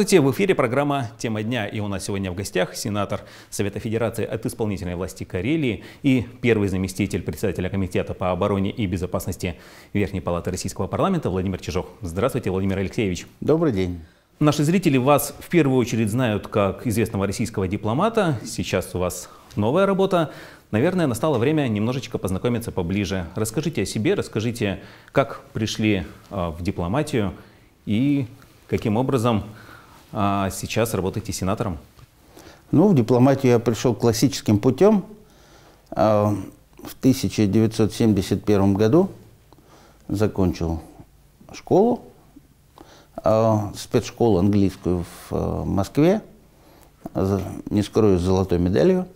Здравствуйте, в эфире программа «Тема дня». И у нас сегодня в гостях сенатор Совета Федерации от исполнительной власти Карелии и первый заместитель председателя Комитета по обороне и безопасности Верхней Палаты Российского парламента Владимир Чижов. Здравствуйте, Владимир Алексеевич. Добрый день. Наши зрители вас в первую очередь знают как известного российского дипломата. Сейчас у вас новая работа. Наверное, настало время немножечко познакомиться поближе. Расскажите о себе, расскажите, как пришли а, в дипломатию и каким образом а сейчас работаете сенатором? Ну, в дипломатию я пришел классическим путем. А, в 1971 году закончил школу, а, спецшколу английскую в э, Москве, не скрою, с золотой медалью.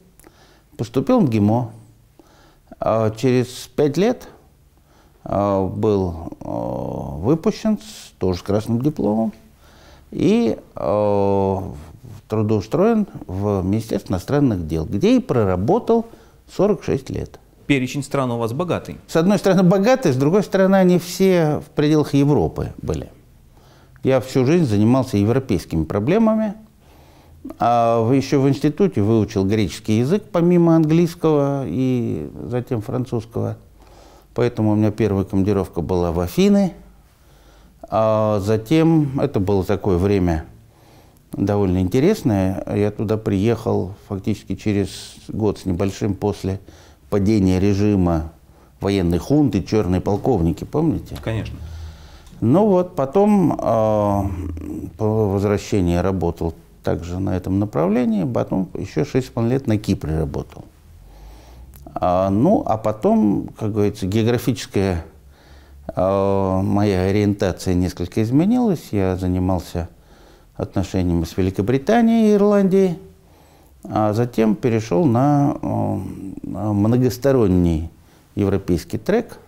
Поступил в ГИМО. А через пять лет был э, выпущен, тоже с красным дипломом и э, трудоустроен в Министерство иностранных дел, где и проработал 46 лет. Перечень стран у вас богатый. С одной стороны богатый, с другой стороны они все в пределах Европы были. Я всю жизнь занимался европейскими проблемами. А еще в институте выучил греческий язык, помимо английского и затем французского. Поэтому у меня первая командировка была в Афины – а затем, это было такое время довольно интересное, я туда приехал фактически через год с небольшим после падения режима военной хунты, черные полковники, помните? Конечно. Ну вот, потом э, по возвращении работал также на этом направлении, потом еще 6,5 лет на Кипре работал. А, ну, а потом, как говорится, географическая а, моя ориентация несколько изменилась. Я занимался отношениями с Великобританией и Ирландией, а затем перешел на многосторонний европейский трек,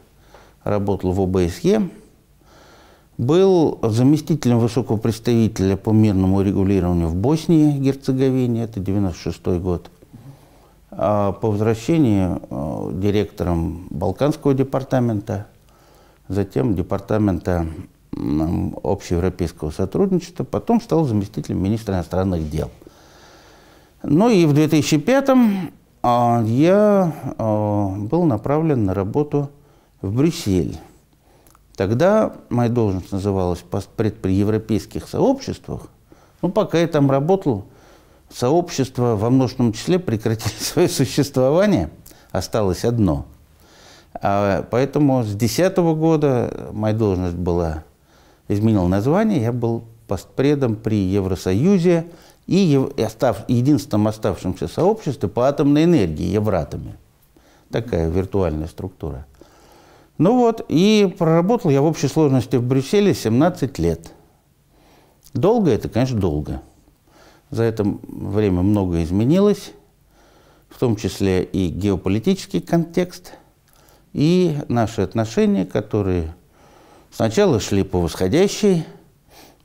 работал в ОБСЕ, был заместителем высокого представителя по мирному регулированию в Боснии, и Герцеговине, это 96 год. А по возвращении э, директором Балканского департамента – затем департамента общеевропейского сотрудничества, потом стал заместителем министра иностранных дел. Ну и в 2005 а, я а, был направлен на работу в Брюссель. Тогда моя должность называлась «Постпред при европейских сообществах». Ну, пока я там работал, сообщества во множественном числе прекратили свое существование. Осталось одно – а, поэтому с 2010 года моя должность была, изменила название, я был постпредом при Евросоюзе и, и остав, единственном оставшемся сообществе по атомной энергии, Евратами. Такая виртуальная структура. Ну вот, и проработал я в общей сложности в Брюсселе 17 лет. Долго это, конечно, долго. За это время многое изменилось, в том числе и геополитический контекст – и наши отношения, которые сначала шли по восходящей,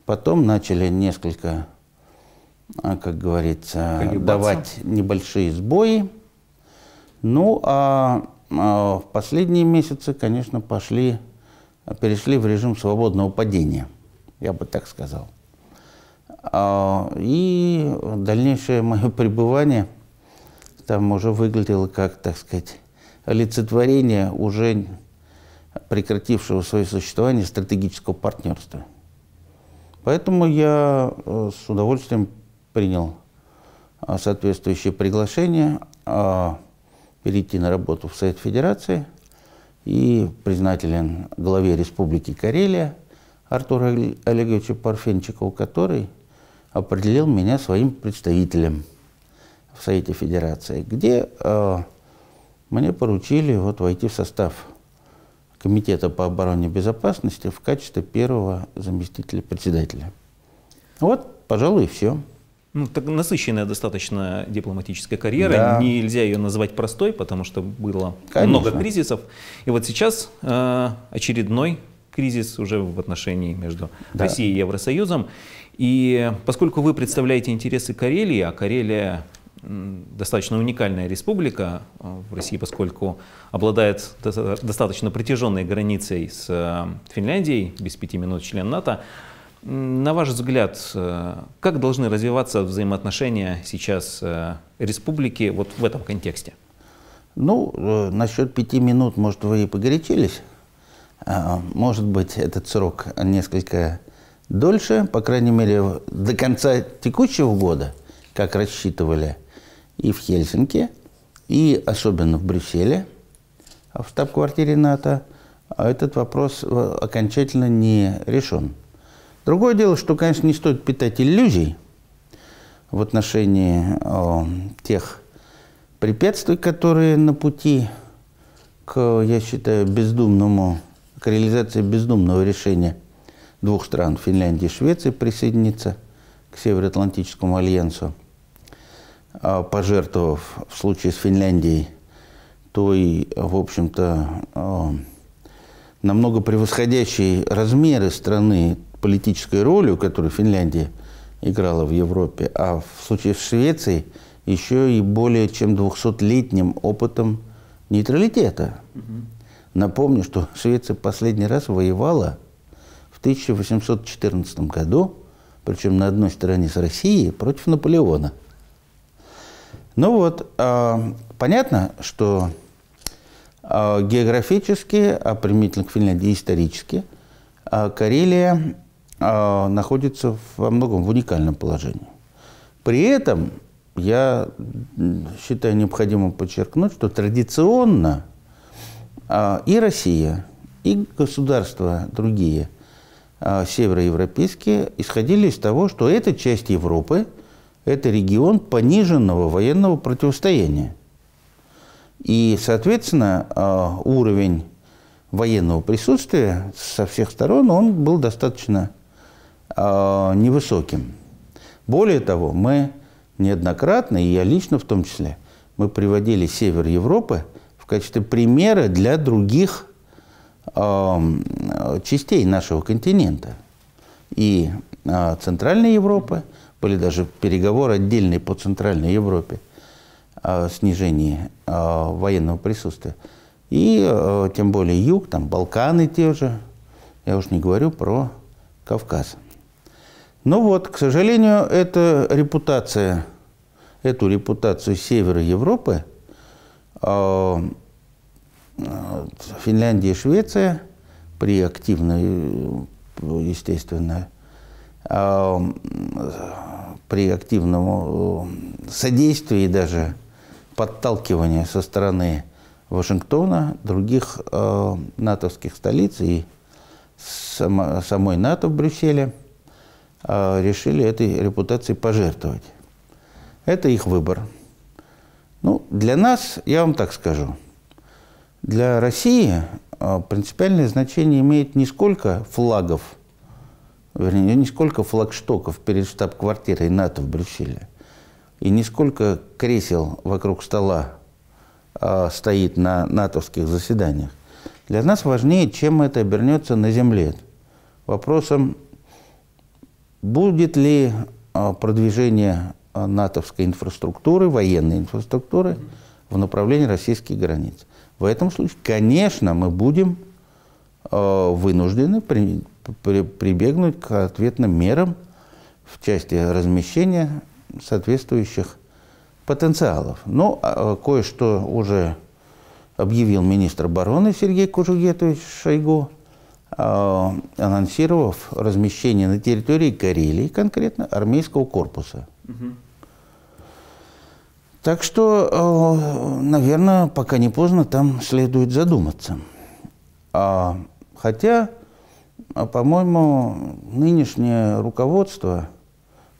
потом начали несколько, а, как говорится, Колебаться. давать небольшие сбои. Ну, а, а в последние месяцы, конечно, пошли, перешли в режим свободного падения, я бы так сказал. А, и дальнейшее мое пребывание там уже выглядело как, так сказать, олицетворение уже прекратившего свое существование стратегического партнерства. Поэтому я э, с удовольствием принял э, соответствующее приглашение э, перейти на работу в Совет Федерации и признателен главе Республики Карелия Артуру Олеговичу Парфенчикову, который определил меня своим представителем в Совете Федерации, где мне поручили вот войти в состав Комитета по обороне и безопасности в качестве первого заместителя председателя. Вот, пожалуй, и все. Ну, так насыщенная достаточно дипломатическая карьера. Да. Нельзя ее назвать простой, потому что было Конечно. много кризисов. И вот сейчас э, очередной кризис уже в отношении между да. Россией и Евросоюзом. И поскольку вы представляете интересы Карелии, а Карелия достаточно уникальная республика э, в России, поскольку обладает достаточно протяженной границей с э, Финляндией, без пяти минут член НАТО. На ваш взгляд, э, как должны развиваться взаимоотношения сейчас республики вот в этом контексте? Ну, насчет пяти минут, может, вы и погорячились. Может быть, этот срок несколько дольше, по крайней мере, до конца текущего года, как рассчитывали – и в Хельсинки, и особенно в Брюсселе, в штаб-квартире НАТО, а этот вопрос э, окончательно не решен. Другое дело, что, конечно, не стоит питать иллюзий в отношении о, э, тех препятствий, которые на пути к, я считаю, бездумному, к реализации бездумного решения двух стран, Финляндии и Швеции, присоединиться к Североатлантическому альянсу – а, пожертвовав в случае с Финляндией той, в общем-то, а, намного превосходящей размеры страны политической ролью, которую Финляндия играла в Европе, а в случае с Швецией еще и более чем 200-летним опытом нейтралитета. Напомню, что Швеция последний раз воевала в 1814 году, причем на одной стороне с Россией, против Наполеона – ну вот, а, понятно, что а, географически, а примитивно к Финляндии исторически, а, Карелия находится во многом в уникальном положении. При этом я считаю необходимым подчеркнуть, что традиционно и Россия, и государства другие североевропейские исходили из того, что эта часть Европы – это регион пониженного военного противостояния. И, соответственно, а, уровень военного присутствия со всех сторон он был достаточно а, невысоким. Более того, мы неоднократно, и я лично в том числе, мы приводили север Европы в качестве примера для других а, частей нашего континента. И Центральной Европы – были даже переговоры отдельные по Центральной Европе о снижении э, военного присутствия. И э, тем более юг, там Балканы те же. Я уж не говорю про Кавказ. Но ну вот, к сожалению, эта репутация, эту репутацию севера Европы э, Финляндия и Швеция при активной, естественно, при активном э, содействии даже подталкивании со стороны Вашингтона, других э, натовских столиц и само, самой НАТО в Брюсселе э, решили этой репутации пожертвовать. Это их выбор. Ну, для нас, я вам так скажу, для России э, принципиальное значение имеет не сколько флагов – вернее, не сколько флагштоков перед штаб-квартирой НАТО в Брюсселе, и не сколько кресел вокруг стола э, стоит на натовских заседаниях. Для нас важнее, чем это обернется на земле. Вопросом, будет ли э, продвижение э, натовской инфраструктуры, военной инфраструктуры в направлении российских границ. В этом случае, конечно, мы будем вынуждены при, прибегнуть к ответным мерам в части размещения соответствующих потенциалов. Но ну, а, а, кое-что уже объявил министр обороны Сергей Кужугетович Шойгу, а, анонсировав размещение на территории Карелии, конкретно армейского корпуса. Так что, наверное, пока не поздно, там следует задуматься. Хотя а, по-моему, нынешнее руководство,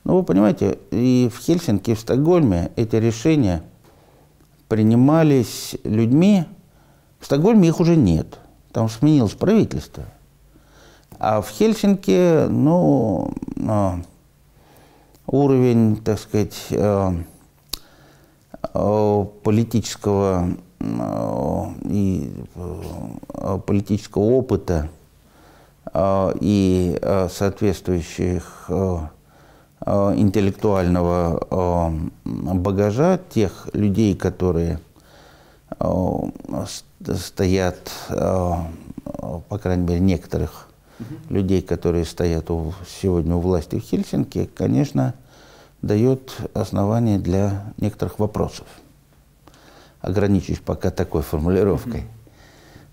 ну, вы понимаете, и в Хельсинки, и в Стокгольме эти решения принимались людьми, в Стокгольме их уже нет, там сменилось правительство. А в Хельсинки, ну, а, уровень, так сказать, э, э, политического э, и политического опыта – Э, и э, соответствующих э, интеллектуального багажа тех людей, которые стоят, по крайней мере, некоторых людей, которые стоят сегодня у власти в Хельсинки, конечно, дает основания для некоторых вопросов. Ограничусь пока такой формулировкой. Угу.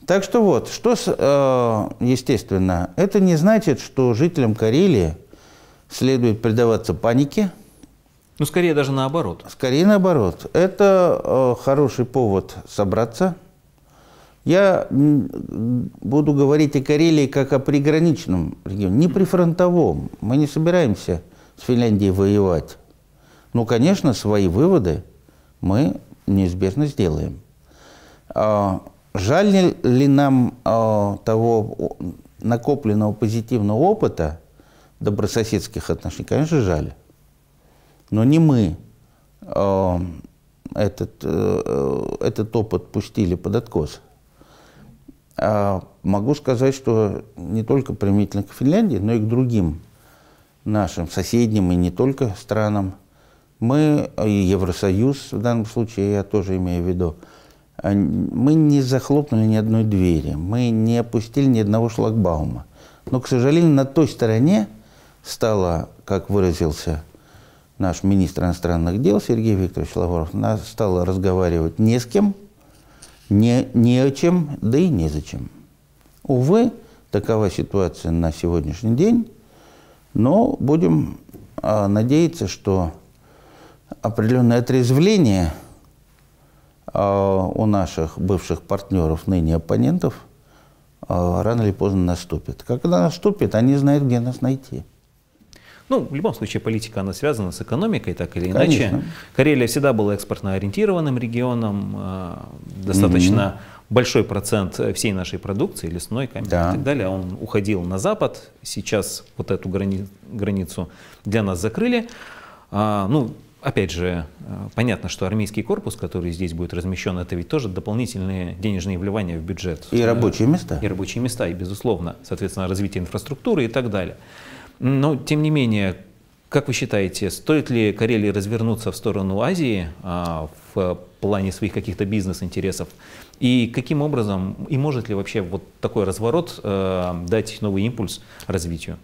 Так что вот, что, э, естественно, это не значит, что жителям Карелии следует предаваться панике. Ну, скорее даже наоборот. Скорее наоборот. Это э, хороший повод собраться. Я буду говорить о Карелии как о приграничном регионе, не прифронтовом. Мы не собираемся с Финляндией воевать. Ну, конечно, свои выводы мы неизбежно сделаем. А, жаль ли нам а, того накопленного позитивного опыта добрососедских отношений? Конечно, жаль. Но не мы а, этот, э, э, этот опыт пустили под откос. А могу сказать, что не только применительно к Финляндии, но и к другим нашим соседним и не только странам, мы, и Евросоюз в данном случае, я тоже имею в виду, Э, мы не захлопнули ни одной двери, мы не опустили ни одного шлагбаума. Но, к сожалению, на той стороне стало, как выразился наш министр иностранных дел Сергей Викторович Лавров, нас стало разговаривать не с кем, не, не о чем, да и незачем. Увы, такова ситуация на сегодняшний день, но будем а, надеяться, что определенное отрезвление – а, у наших бывших партнеров, ныне оппонентов, а, рано или поздно наступит. Когда наступит, они знают, где нас найти. Ну, в любом случае, политика, она связана с экономикой, так или иначе. Конечно. Карелия всегда была экспортно ориентированным регионом, а, достаточно угу. большой процент всей нашей продукции, лесной, камень да. и так далее, он уходил на запад. Сейчас вот эту грани- границу для нас закрыли. А, ну, Опять же, э, понятно, что армейский корпус, который здесь будет размещен, это ведь тоже дополнительные денежные вливания в бюджет. И рабочие места. И рабочие места, и, безусловно, соответственно, развитие инфраструктуры и так далее. Но, тем не менее, как вы считаете, стоит ли Карелии развернуться в сторону Азии а, в плане своих каких-то бизнес-интересов? И каким образом, и может ли вообще вот такой разворот э, дать новый импульс развитию?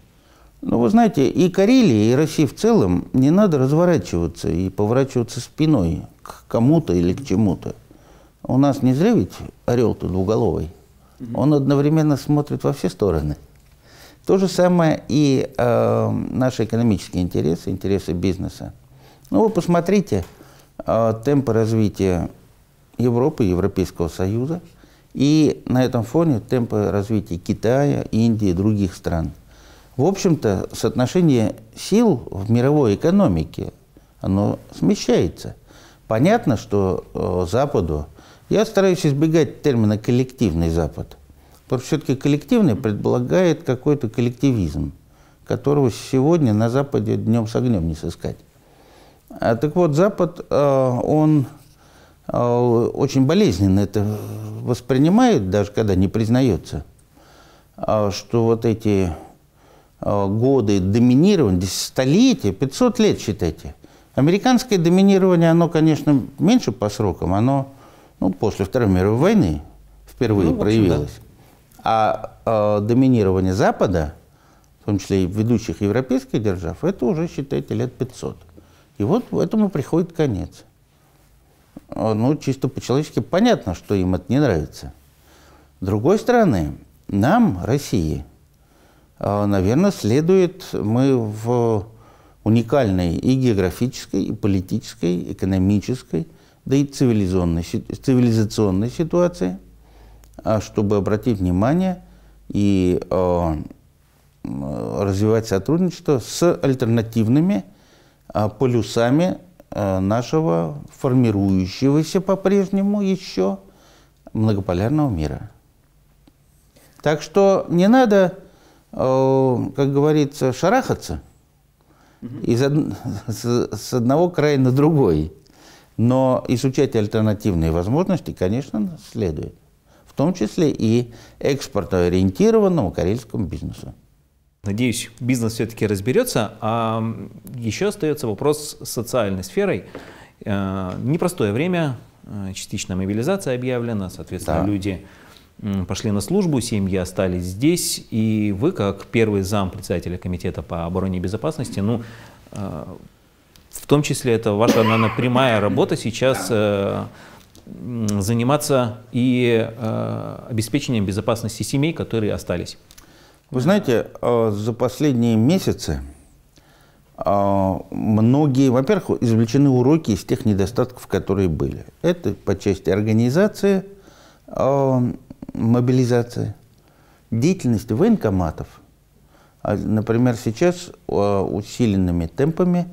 Ну, вы знаете, и Карелии, и России в целом не надо разворачиваться и поворачиваться спиной к кому-то или к чему-то. У нас не зря ведь орел-то двуголовый. Он одновременно смотрит во все стороны. То же самое и э, наши экономические интересы, интересы бизнеса. Ну, вы посмотрите э, темпы развития Европы, Европейского Союза, и на этом фоне темпы развития Китая, Индии и других стран – в общем-то, соотношение сил в мировой экономике, оно смещается. Понятно, что э, Западу, я стараюсь избегать термина «коллективный Запад», потому что все-таки коллективный предполагает какой-то коллективизм, которого сегодня на Западе днем с огнем не сыскать. А так вот, Запад, э, он э, очень болезненно это воспринимает, даже когда не признается, что вот эти Э, годы доминирования, столетия, 500 лет, считайте. Американское доминирование, оно, конечно, меньше по срокам, оно ну, после Второй мировой войны впервые ну, проявилось. да. А э, доминирование Запада, в том числе и ведущих европейских держав, это уже, считайте, лет 500. И вот этому приходит конец. Э, ну, чисто по-человечески понятно, что им это не нравится. С другой стороны, нам, России, а, наверное, следует мы в уникальной и географической, и политической, экономической, да и цивилизационной, цивилизационной ситуации, а, чтобы обратить внимание и а, развивать сотрудничество с альтернативными полюсами нашего формирующегося по-прежнему еще многополярного мира. Так что не надо Э, как говорится, шарахаться из од... с одного края на другой. Но изучать альтернативные возможности, конечно, следует. В том числе и экспортоориентированному карельскому бизнесу. Надеюсь, бизнес все-таки разберется. А еще остается вопрос с социальной сферой. Э, непростое время, э, частичная мобилизация объявлена, соответственно, да. люди пошли на службу, семьи остались здесь, и вы, как первый зам председателя комитета по обороне и безопасности, ну, э, в том числе это ваша, наверное, прямая работа сейчас э, заниматься и э, обеспечением безопасности семей, которые остались. Вы знаете, за последние месяцы многие, во-первых, извлечены уроки из тех недостатков, которые были. Это по части организации мобилизация деятельности военкоматов. А, например, сейчас э, усиленными темпами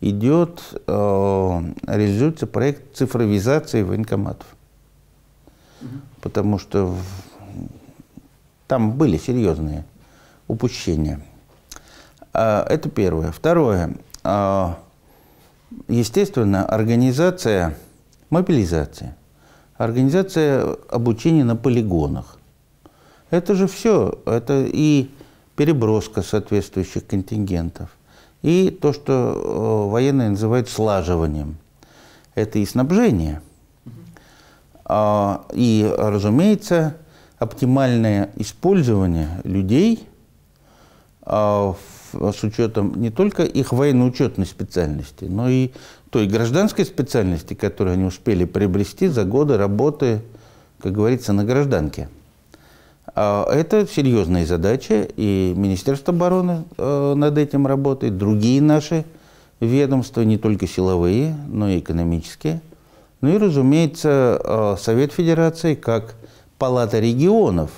идет, э, реализуется проект цифровизации военкоматов. Потому что там были серьезные упущения. А, это первое. Второе. А, естественно, организация мобилизации организация обучения на полигонах. Это же все, это и переброска соответствующих контингентов, и то, что э, военные называют слаживанием. Это и снабжение. А, и, разумеется, оптимальное использование людей а, с учетом не только их военно-учетной специальности, но и той гражданской специальности, которую они успели приобрести за годы работы, как говорится, на гражданке. А это серьезная задача, и Министерство обороны э, над этим работает, другие наши ведомства, не только силовые, но и экономические. Ну и, разумеется, э, Совет Федерации, как Палата регионов,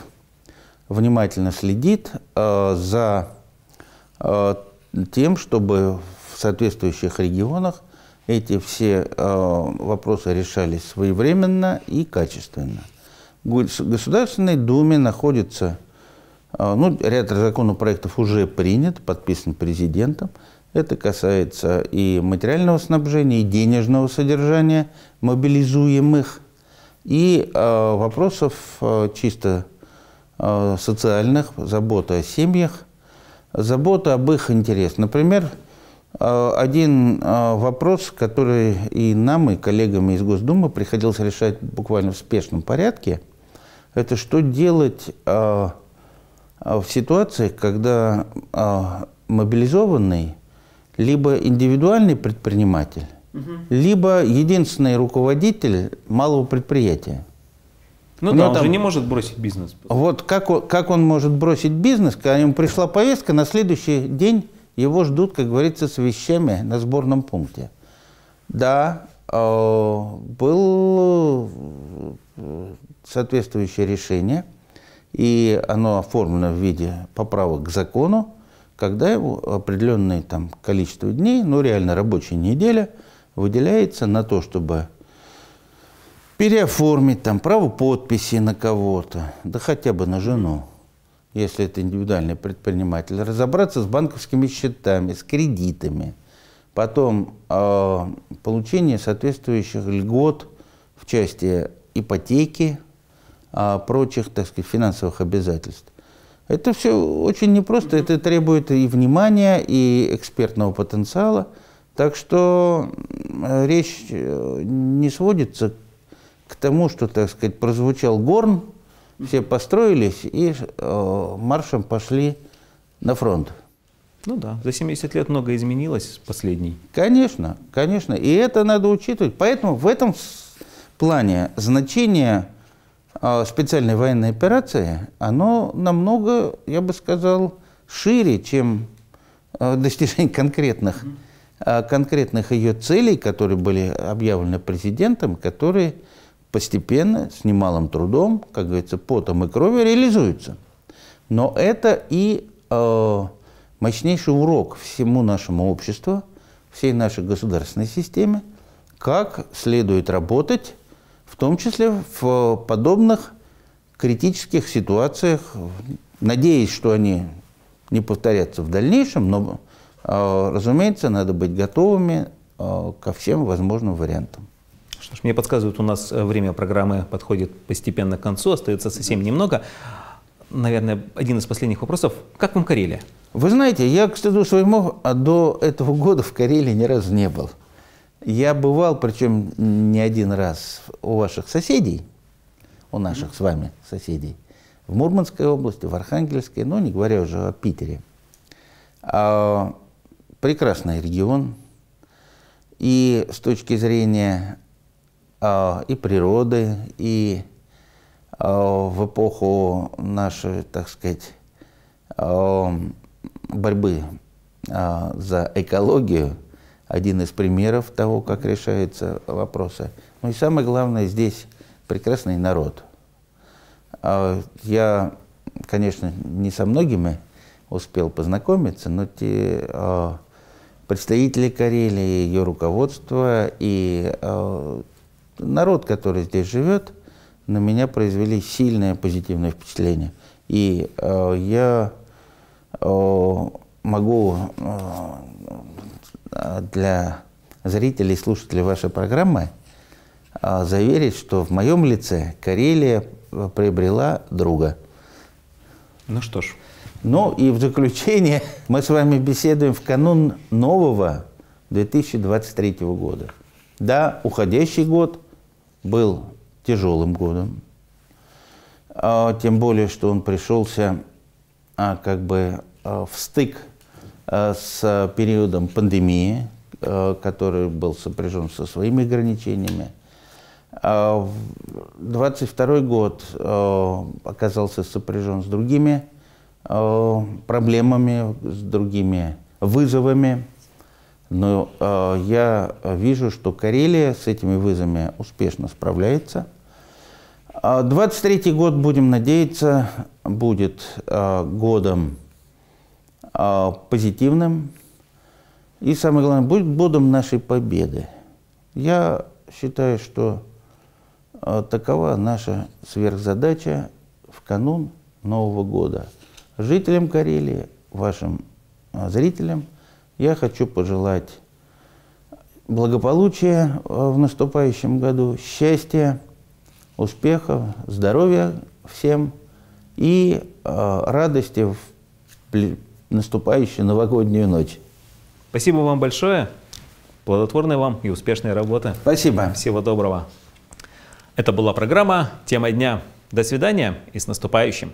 внимательно следит э, за тем, чтобы в соответствующих регионах – эти все э, вопросы решались своевременно и качественно. В Государственной Думе находится, э, ну, ряд законопроектов уже принят, подписан президентом. Это касается и материального снабжения, и денежного содержания мобилизуемых, и э, вопросов чисто социальных, заботы о семьях, забота об их интересах. Например, Э, один э, вопрос, который и нам, и коллегам из Госдумы приходилось решать буквально в спешном порядке, это что делать э, в ситуации, когда мобилизованный либо индивидуальный предприниматель, угу. либо единственный руководитель малого предприятия. Ну да, он там, же не может бросить бизнес. Вот как он, как он может бросить бизнес, когда ему пришла повестка на следующий день его ждут, как говорится, с вещами на сборном пункте. Да, э, было э, соответствующее решение, и оно оформлено в виде поправок к закону, когда определенное там, количество дней, ну реально рабочая неделя, выделяется на то, чтобы переоформить там право подписи на кого-то, да хотя бы на жену если это индивидуальный предприниматель, разобраться с банковскими счетами, с кредитами, потом э, получение соответствующих льгот в части ипотеки, э, прочих, так сказать, финансовых обязательств. Это все очень непросто, это требует и внимания, и экспертного потенциала. Так что речь э, не сводится к тому, что, так сказать, прозвучал горн, все построились и э, маршем пошли на фронт. Ну да, за 70 лет много изменилось последний. Конечно, конечно. И это надо учитывать. Поэтому в этом плане значение э, специальной военной операции, оно намного, я бы сказал, шире, чем э, достижение конкретных, э, конкретных ее целей, которые были объявлены президентом, которые постепенно, с немалым трудом, как говорится, потом и кровью реализуется. Но это и э, мощнейший урок всему нашему обществу, всей нашей государственной системе, как следует работать, в том числе в э, подобных критических ситуациях, надеясь, что они не повторятся в дальнейшем, но, э, разумеется, надо быть готовыми э, ко всем возможным вариантам. Что ж, мне подсказывают, у нас э, время программы подходит постепенно к концу, остается совсем немного. Наверное, один из последних вопросов. Как вам Карелия? Вы знаете, я, к стыду своему, а до этого года в Карелии ни разу не был. Я бывал, причем не один раз, у ваших соседей, у наших с вами соседей, в Мурманской области, в Архангельской, но ну, не говоря уже о Питере. А, прекрасный регион. И с точки зрения а, и природы, и а, в эпоху нашей, так сказать, а, борьбы за экологию, один из примеров того, как решаются вопросы. Ну и самое главное, здесь прекрасный народ. Я, конечно, не со многими успел познакомиться, но те представители Карелии, ее руководство и народ, который здесь живет, на меня произвели сильное позитивное впечатление. И э, я э, могу э, для зрителей и слушателей вашей программы э, заверить, что в моем лице Карелия э, приобрела друга. Ну что ж. Ну и в заключение мы с вами беседуем в канун нового 2023 года. Да, уходящий год был тяжелым годом, а, тем более, что он пришелся а, как бы а, в стык с периодом пандемии, который был сопряжен со своими ограничениями. 22 год оказался сопряжен с другими проблемами, с другими вызовами. Но э, я вижу, что Карелия с этими вызовами успешно справляется. 23 а год, будем надеяться, будет э, годом э, позитивным. И самое главное, будет годом нашей победы. Я считаю, что э, такова наша сверхзадача в канун Нового года. Жителям Карелии, вашим э, зрителям – я хочу пожелать благополучия э, в наступающем году, счастья, успехов, здоровья всем и э, радости в наступающую новогоднюю ночь. Спасибо вам большое. Плодотворной вам и успешной работы. Спасибо. Всего доброго. Это была программа «Тема дня». До свидания и с наступающим!